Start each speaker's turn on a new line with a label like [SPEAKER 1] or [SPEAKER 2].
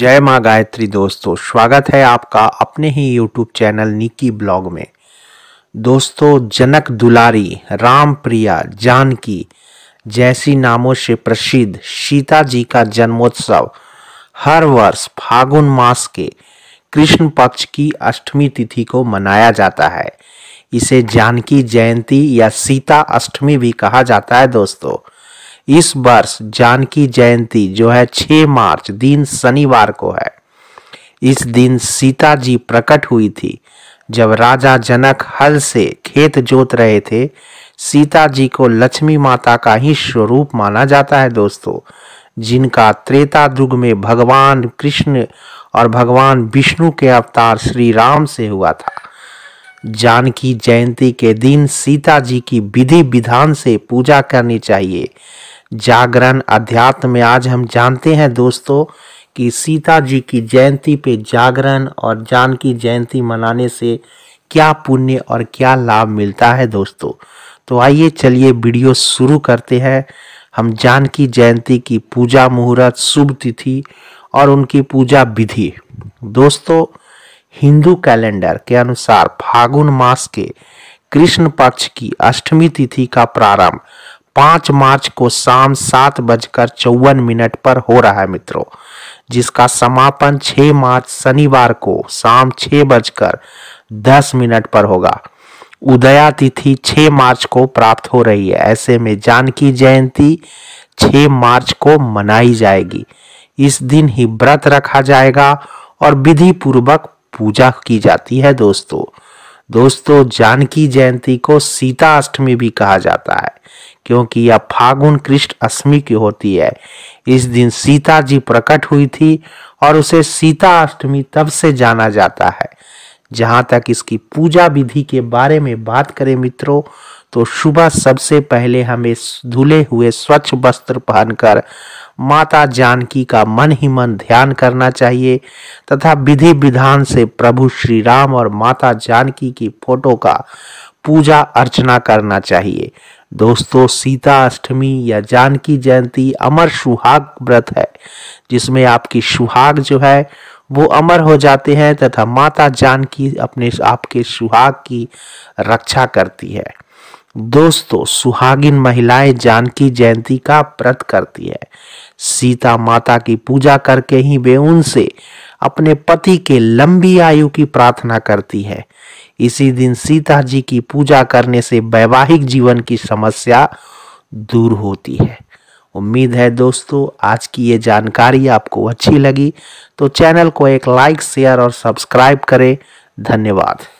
[SPEAKER 1] जय माँ गायत्री दोस्तों स्वागत है आपका अपने ही यूट्यूब चैनल निकी ब्लॉग में दोस्तों जनक दुलारी राम प्रिया जानकी जैसी नामों से प्रसिद्ध सीता जी का जन्मोत्सव हर वर्ष फागुन मास के कृष्ण पक्ष की अष्टमी तिथि को मनाया जाता है इसे जानकी जयंती या सीता अष्टमी भी कहा जाता है दोस्तों इस वर्ष जानकी जयंती जो है 6 मार्च दिन शनिवार को है इस दिन सीता जी प्रकट हुई थी जब राजा जनक हल से खेत जोत रहे थे सीता जी को लक्ष्मी माता का ही स्वरूप माना जाता है दोस्तों जिनका त्रेता दुग में भगवान कृष्ण और भगवान विष्णु के अवतार श्री राम से हुआ था जानकी जयंती के दिन सीता जी की विधि विधान से पूजा करनी चाहिए जागरण अध्यात्म में आज हम जानते हैं दोस्तों कि सीता जी की जयंती पे जागरण और जानकी जयंती मनाने से क्या पुण्य और क्या लाभ मिलता है दोस्तों तो आइए चलिए वीडियो शुरू करते हैं हम जानकी जयंती की पूजा मुहूर्त शुभ तिथि और उनकी पूजा विधि दोस्तों हिंदू कैलेंडर के अनुसार फागुन मास के कृष्ण पक्ष की अष्टमी तिथि का प्रारंभ पांच मार्च को शाम सात बजकर चौवन मिनट पर हो रहा है मित्रों जिसका समापन छ मार्च शनिवार को शाम छः बजकर दस मिनट पर होगा उदया तिथि छ मार्च को प्राप्त हो रही है ऐसे में जानकी जयंती छ मार्च को मनाई जाएगी इस दिन ही व्रत रखा जाएगा और विधि पूर्वक पूजा की जाती है दोस्तों दोस्तों जानकी जयंती को सीता अष्टमी भी कहा जाता है क्योंकि यह फागुन कृष्ण अष्टमी की होती है इस दिन सीता जी प्रकट हुई थी और उसे सीता अष्टमी तब से जाना जाता है जहाँ तक इसकी पूजा विधि के बारे में बात करें मित्रों तो सुबह सबसे पहले हमें धुले हुए स्वच्छ वस्त्र पहनकर माता जानकी का मन ही मन ध्यान करना चाहिए तथा विधि विधान से प्रभु श्री राम और माता जानकी की फोटो का पूजा अर्चना करना चाहिए दोस्तों सीता अष्टमी या जानकी जयंती अमर सुहाग व्रत है जिसमें आपकी सुहाग जो है वो अमर हो जाते हैं तथा माता जानकी अपने आपके सुहाग की रक्षा करती है दोस्तों सुहागिन महिलाएं जानकी जयंती का व्रत करती है सीता माता की पूजा करके ही वे उनसे अपने पति के लंबी आयु की प्रार्थना करती है इसी दिन सीता जी की पूजा करने से वैवाहिक जीवन की समस्या दूर होती है उम्मीद है दोस्तों आज की ये जानकारी आपको अच्छी लगी तो चैनल को एक लाइक शेयर और सब्सक्राइब करें धन्यवाद